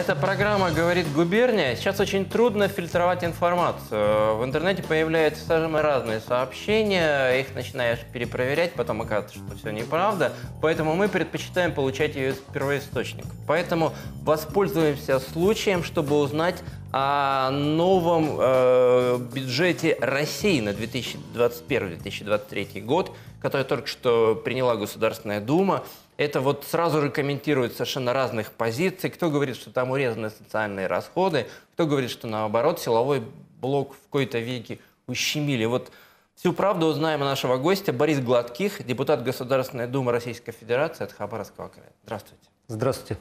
Эта программа «Говорит губерния». Сейчас очень трудно фильтровать информацию. В интернете появляются самые разные сообщения, их начинаешь перепроверять, потом оказывается, что все неправда. Поэтому мы предпочитаем получать ее из первоисточников. Поэтому воспользуемся случаем, чтобы узнать о новом э, бюджете России на 2021-2023 год, который только что приняла Государственная Дума это вот сразу же комментирует совершенно разных позиций. Кто говорит, что там урезаны социальные расходы, кто говорит, что наоборот силовой блок в какой-то веке ущемили. Вот всю правду узнаем у нашего гостя Борис Гладких, депутат Государственной Думы Российской Федерации от Хабаровского края. Здравствуйте. Здравствуйте.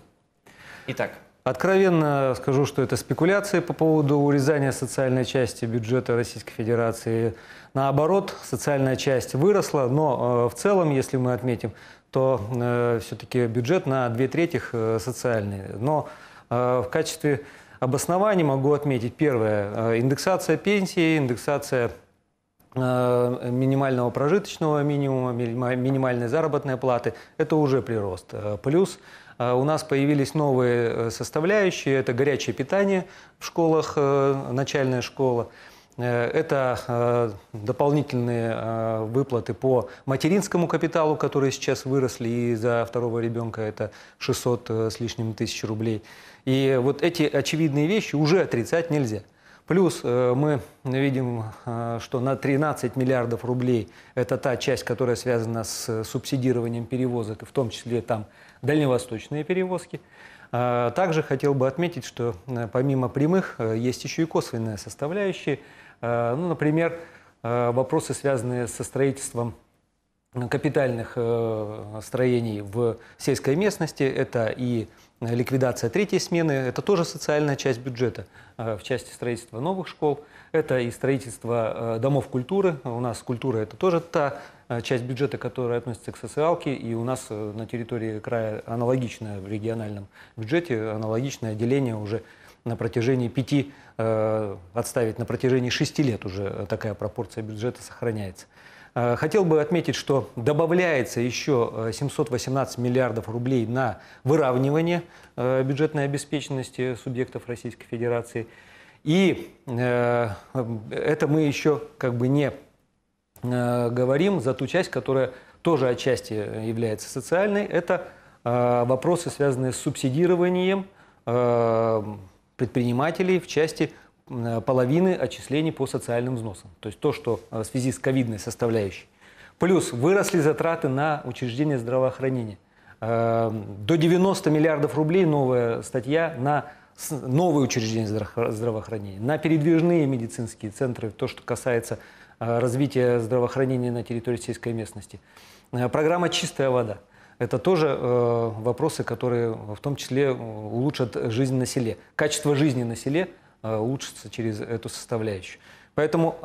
Итак, Откровенно скажу, что это спекуляции по поводу урезания социальной части бюджета Российской Федерации. Наоборот, социальная часть выросла, но э, в целом, если мы отметим, то э, все-таки бюджет на две трети э, социальный. Но в качестве обоснований могу отметить первое. индексация пенсии, индексация минимального прожиточного минимума, минимальной заработной платы, это уже прирост. Плюс а у нас появились новые э, составляющие. Это горячее питание в школах, э, начальная школа. Э, это дополнительные выплаты по материнскому капиталу, которые сейчас выросли, и за второго ребенка это 600 с лишним тысяч рублей. И вот эти очевидные вещи уже отрицать нельзя. Плюс мы видим, что на 13 миллиардов рублей это та часть, которая связана с субсидированием перевозок, в том числе там дальневосточные перевозки. А, также хотел бы отметить, что э, помимо прямых э, есть еще и косвенные составляющие. А, ну, например, э, вопросы, связанные со строительством капитальных строений в сельской местности, это и ликвидация третьей смены, это тоже социальная часть бюджета в части строительства новых школ – это и строительство э, домов культуры. У нас культура – это тоже та э, часть бюджета, которая относится к социалке, и у нас э, на территории края аналогичное в региональном бюджете, аналогичное отделение уже на протяжении пяти, отставить, на протяжении шести лет уже такая пропорция бюджета сохраняется. Хотел бы отметить, что добавляется еще 718 миллиардов рублей на выравнивание бюджетной обеспеченности субъектов Российской Федерации – и э, это мы еще как бы не э, говорим за ту часть, которая тоже отчасти является социальной. Это э, вопросы, связанные с субсидированием предпринимателей в части половины отчислений по социальным взносам. То есть то, что в связи с ковидной составляющей. Плюс выросли затраты на учреждение здравоохранения. До 90 миллиардов рублей новая статья на новые учреждения здравоохранения, на передвижные медицинские центры, то, что касается э, развития здравоохранения на территории сельской местности. Э, программа «Чистая вода». Это тоже э, вопросы, которые в том числе улучшат жизнь на селе. Качество жизни на селе э, улучшится через эту составляющую. Поэтому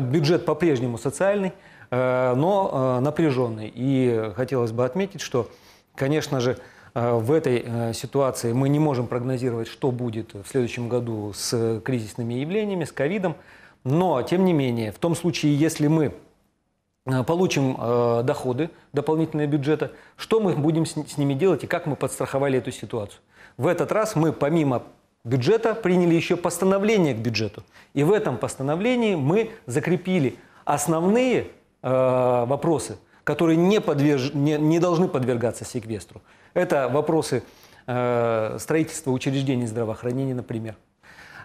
бюджет по-прежнему социальный, но напряженный. И хотелось бы отметить, что, конечно же, Э, в этой э, ситуации мы не можем прогнозировать, что будет в следующем году с кризисными явлениями, с ковидом. Но, тем не менее, в том случае, если мы э, получим доходы дополнительные бюджета, что мы будем с, с ними делать и как мы подстраховали эту ситуацию. В этот раз мы помимо бюджета приняли еще постановление к бюджету. И в этом постановлении мы закрепили основные э, вопросы – которые не, подверж... не, не должны подвергаться секвестру. Это вопросы э, строительства учреждений здравоохранения, например.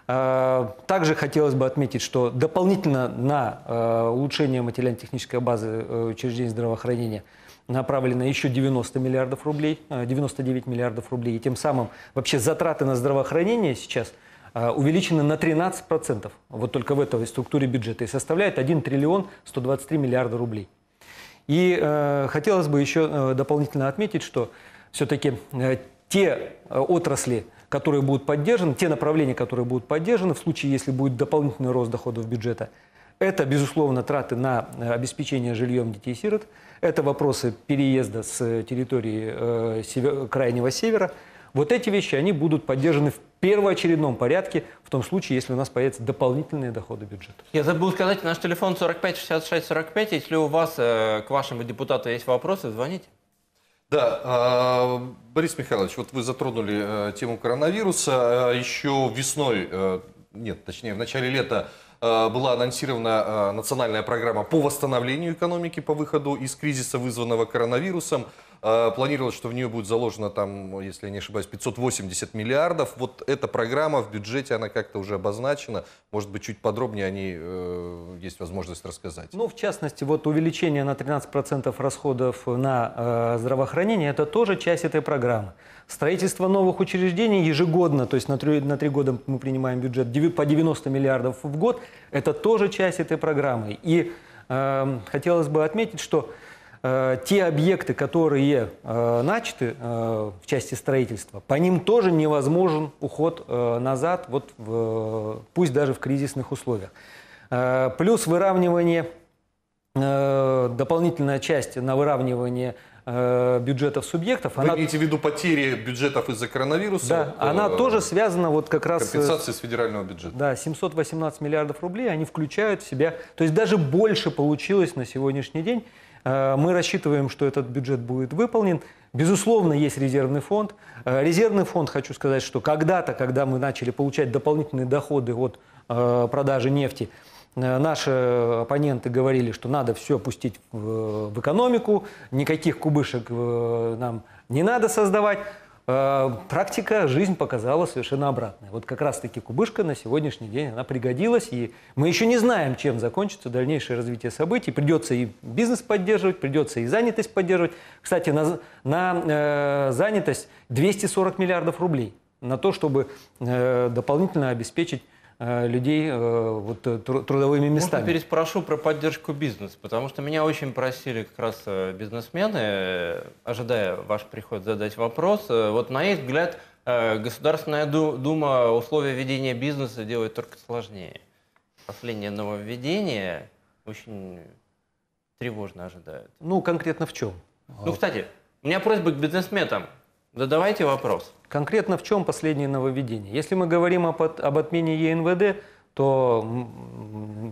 Э, также хотелось бы отметить, что дополнительно на э, улучшение материально-технической базы э, учреждений здравоохранения направлено еще 90 миллиардов рублей, 99 э, миллиардов рублей. И тем самым вообще затраты на здравоохранение сейчас э, – увеличены на 13%, вот только в этой структуре бюджета, и составляет 1 триллион 123 миллиарда рублей. И э, хотелось бы еще э, дополнительно отметить, что все-таки э, те э, отрасли, которые будут поддержаны, те направления, которые будут поддержаны, в случае, если будет дополнительный рост доходов бюджета, это, безусловно, траты на э, обеспечение жильем детей-сирот, это вопросы переезда с территории э, север, Крайнего Севера, вот эти вещи, они будут поддержаны в первоочередном порядке, в том случае, если у нас появятся дополнительные доходы бюджета. Я забыл сказать, наш телефон 45 66 45. Если у вас э, к вашему депутату есть вопросы, звоните. Да, а, Борис Михайлович, вот вы затронули э, тему коронавируса. Э, еще весной, э, нет, точнее, в начале лета была анонсирована национальная программа по восстановлению экономики по выходу из кризиса, вызванного коронавирусом. А, планировалось, что в нее будет заложено, там, если я не ошибаюсь, 580 миллиардов. Вот эта программа в бюджете, она как-то уже обозначена. Может быть, чуть подробнее о ней э, есть возможность рассказать. Ну, в частности, вот увеличение на 13% расходов на э, здравоохранение – это тоже часть этой программы. Строительство новых учреждений ежегодно, то есть на три, на три года мы принимаем бюджет по 90 миллиардов в год, это тоже часть этой программы. И э, хотелось бы отметить, что Э, те объекты, которые э, начаты э, в части строительства, по ним тоже невозможен уход назад, вот в, пусть даже в кризисных условиях. Плюс выравнивание, дополнительная часть на выравнивание бюджетов субъектов. Вы она... имеете в виду потери бюджетов из-за коронавируса? Да, э... она тоже связана вот как раз... компенсации с федерального бюджета. Да, 718 миллиардов рублей они включают в себя, то есть даже больше получилось на сегодняшний день. Э, мы рассчитываем, что этот бюджет будет выполнен. Безусловно, есть резервный фонд. Э, резервный фонд, хочу сказать, что когда-то, когда мы начали получать дополнительные доходы от э, продажи нефти, Наши оппоненты говорили, что надо все пустить в, в экономику, никаких кубышек нам не надо создавать. Э, практика, жизнь показала совершенно обратное. Вот как раз-таки кубышка на сегодняшний день, она пригодилась, и мы еще не знаем, чем закончится дальнейшее развитие событий. Придется и бизнес поддерживать, придется и занятость поддерживать. Кстати, на, на э, занятость 240 миллиардов рублей на то, чтобы э, дополнительно обеспечить Э, людей э, вот, э, трудовыми местами. Можно переспрошу про поддержку бизнеса, потому что меня очень просили как раз бизнесмены, ожидая ваш приход, задать вопрос. Вот на их взгляд, Государственная Дума условия ведения бизнеса делает только сложнее. Последнее нововведение очень тревожно ожидают. Ну, конкретно в чем? Ну, кстати, у меня просьба к бизнесменам. Да, давайте вопрос. Конкретно в чем последнее нововведение? Если мы говорим об, об отмене ЕНВД, то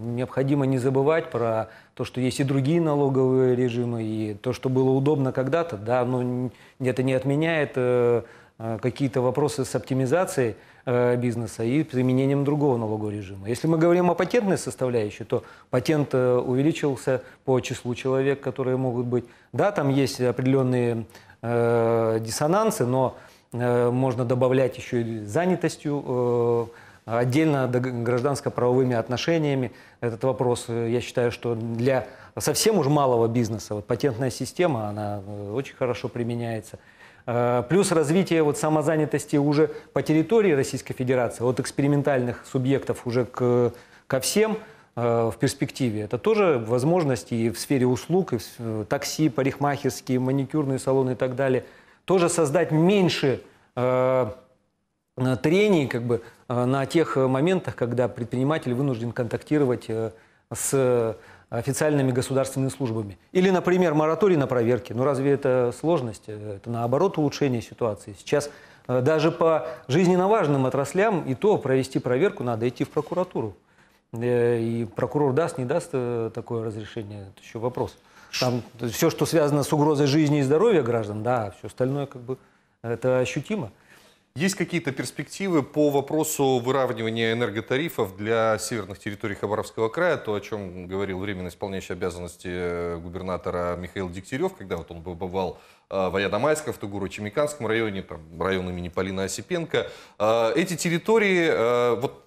необходимо не забывать про то, что есть и другие налоговые режимы, и то, что было удобно когда-то, да, но это не отменяет э, э, какие-то вопросы с оптимизацией э, бизнеса и применением другого налогового режима. Если мы говорим о патентной составляющей, то патент э, увеличился по числу человек, которые могут быть. Да, там есть определенные э, диссонансы, но э, можно добавлять еще и занятостью, э, отдельно гражданско-правовыми отношениями. Этот вопрос, э, я считаю, что для совсем уж малого бизнеса, вот патентная система, она э, очень хорошо применяется. Э, плюс развитие вот самозанятости уже по территории Российской Федерации, от экспериментальных субъектов уже к, ко всем – Э, в перспективе. Это тоже возможности и в сфере услуг, и в э, такси, парикмахерские, маникюрные салоны и так далее. Тоже создать меньше э, трений как бы, на тех моментах, когда предприниматель вынужден контактировать с официальными государственными службами. Или, например, мораторий на проверки. Ну разве это сложность? Это наоборот улучшение ситуации. Сейчас даже по жизненно важным отраслям и то провести проверку надо идти в прокуратуру. Э, и прокурор даст, не даст э, такое разрешение, это еще вопрос. Там все, что связано с угрозой жизни и здоровья граждан, да, а все остальное как бы э, это ощутимо. Есть какие-то перспективы по вопросу выравнивания энерготарифов для северных территорий Хабаровского края, то, о чем говорил временно исполняющий обязанности губернатора Михаил Дегтярев, когда вот он побывал в Аядомайском, в Тугуру-Чемиканском районе, там, район имени Полины Осипенко. Эти территории, вот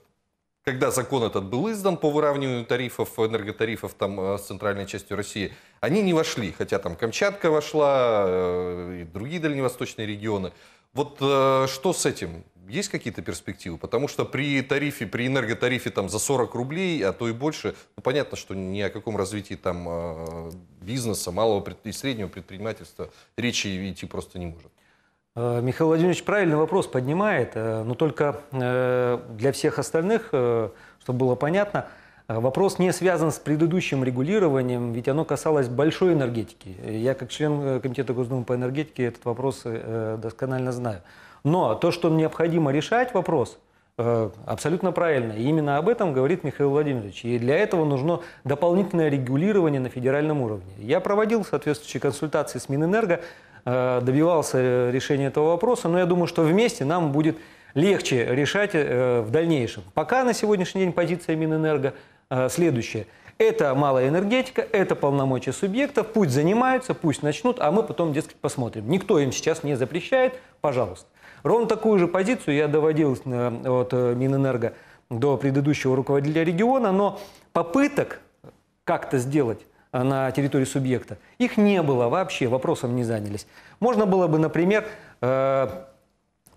когда закон этот был издан по выравниванию тарифов, энерготарифов там, э, с центральной частью России, они не вошли, хотя там Камчатка вошла э, и другие дальневосточные регионы. Вот э, что с этим? Есть какие-то перспективы? Потому что при тарифе, при энерготарифе там за 40 рублей, а то и больше, ну, понятно, что ни о каком развитии там бизнеса, малого и среднего предпринимательства речи идти просто не может. Э, Михаил Владимирович правильный вопрос поднимает, э, но только э, для всех остальных, чтобы было понятно, вопрос не связан с предыдущим регулированием, ведь оно касалось большой энергетики. Я как член Комитета Госдумы по энергетике этот вопрос досконально знаю. Но то, что необходимо решать вопрос, абсолютно правильно. И именно об этом говорит Михаил Владимирович. И для этого нужно дополнительное регулирование на федеральном уровне. Я проводил соответствующие консультации с Минэнерго, Э, добивался э, решения этого вопроса, но я думаю, что вместе нам будет легче решать э, в дальнейшем. Пока на сегодняшний день позиция Минэнерго следующая. Это малая энергетика, это полномочия субъектов, пусть занимаются, пусть начнут, а мы потом, дескать, посмотрим. Никто им сейчас не запрещает, пожалуйста. Ровно такую же позицию я доводил от Минэнерго до предыдущего руководителя региона, но попыток как-то сделать Э, на территории субъекта. Их не было вообще, вопросом не занялись. Можно было бы, например, э,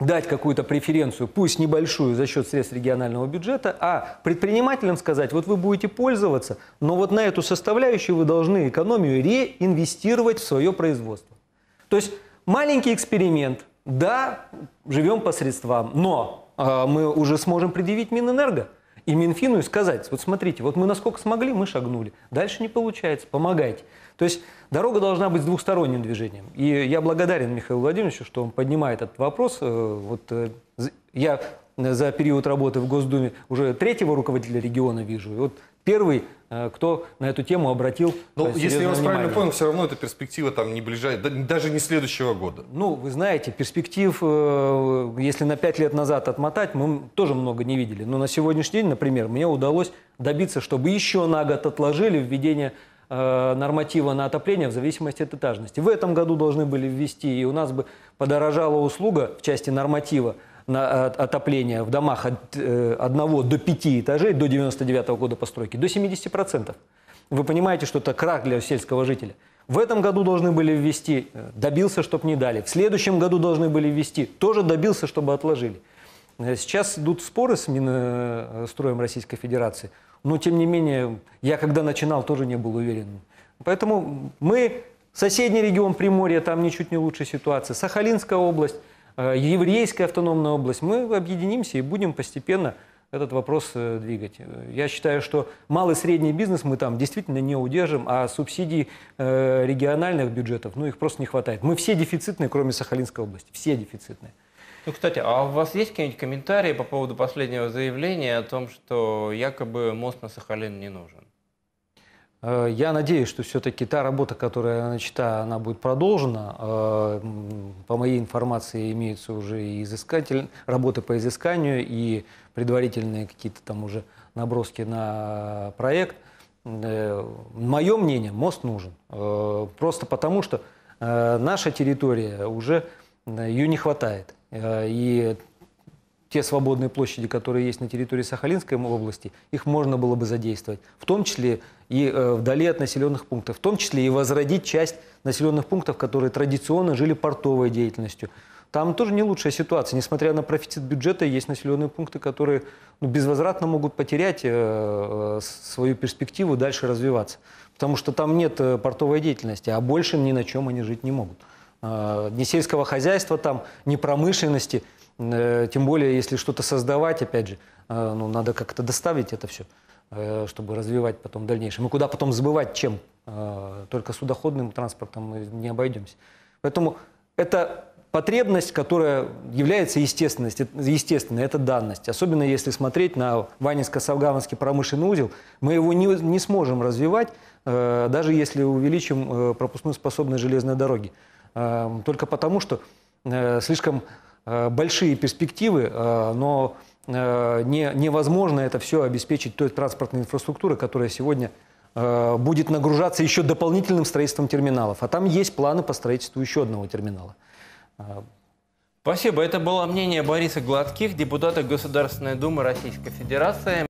дать какую-то преференцию, пусть небольшую, за счет средств регионального бюджета, а предпринимателям сказать, вот вы будете пользоваться, но вот на эту составляющую вы должны экономию реинвестировать в свое производство. То есть маленький эксперимент, да, живем по средствам, но э, мы уже сможем предъявить Минэнерго – и Минфину и сказать, вот смотрите, вот мы насколько смогли, мы шагнули, дальше не получается, помогайте. То есть дорога должна быть с двухсторонним движением. И я благодарен Михаилу Владимировичу, что он поднимает этот вопрос. Э, вот э, я э, за период работы в Госдуме уже третьего руководителя региона вижу. И вот первый, э, кто на эту тему обратил э, Но ну, если я вас внимание. правильно понял, все равно эта перспектива там не ближайшая, даже не следующего года. Ну, вы знаете, перспектив, э, если на пять лет назад отмотать, мы тоже много не видели. Но на сегодняшний день, например, мне удалось добиться, чтобы еще на год отложили введение норматива на отопление в зависимости от этажности. В этом году должны были ввести, и у нас бы подорожала услуга в части норматива – на э, отопление в домах от 1 э, до 5 этажей до 99 года постройки до 70%. Вы понимаете, что это крах для сельского жителя. В этом году должны были ввести, э, добился, чтобы не дали. В следующем году должны были ввести, тоже добился, чтобы отложили. Сейчас идут споры с Минстроем Российской Федерации, но тем не менее, я когда начинал, тоже не был уверен. Поэтому мы, соседний регион Приморья, там ничуть не лучшая ситуация, Сахалинская область – Э, еврейская автономная область. Мы объединимся и будем постепенно этот вопрос э, двигать. Э, я считаю, что малый и средний бизнес мы там действительно не удержим, а субсидий региональных бюджетов, ну, их просто не хватает. Мы все дефицитные, кроме Сахалинской области, все дефицитные. Ну, кстати, а у вас есть какие-нибудь комментарии по поводу последнего заявления о том, что якобы мост на Сахалин не нужен? Э, я надеюсь, что все-таки та работа, которая начата, она будет продолжена. Э, по моей информации имеются уже и изыскатель, работы по изысканию, и предварительные какие-то там уже наброски на проект. Э, Мое мнение, мост нужен. Просто потому, что наша территория уже, ее не хватает. И те свободные площади, которые есть на территории Сахалинской области, их можно было бы задействовать, в том числе и э, вдали от населенных пунктов, в том числе и возродить часть населенных пунктов, которые традиционно жили портовой деятельностью. Там тоже не лучшая ситуация. Несмотря на профицит бюджета, есть населенные пункты, которые ну, безвозвратно могут потерять э, э свою перспективу дальше развиваться. Потому что там нет э, портовой деятельности, а больше ни на чем они жить не могут. Э, ни сельского хозяйства там, ни промышленности – Э, тем более, если что-то создавать, опять же, э, ну, надо как-то доставить это все, э, чтобы развивать потом в дальнейшем. И куда потом забывать, чем? Только судоходным транспортом мы не обойдемся. Поэтому это потребность, которая является естественностью, естественной, это данность. Особенно если смотреть на Ванинско-Савгановский промышленный узел, мы его не, не сможем развивать, даже если увеличим пропускную способность железной дороги. только потому, что слишком Э, большие перспективы, э, но э, не, невозможно это все обеспечить той транспортной инфраструктурой, которая сегодня будет нагружаться еще дополнительным строительством терминалов. А там есть планы по строительству еще одного терминала. Спасибо. Это было мнение Бориса Гладких, депутата Государственной Думы Российской Федерации.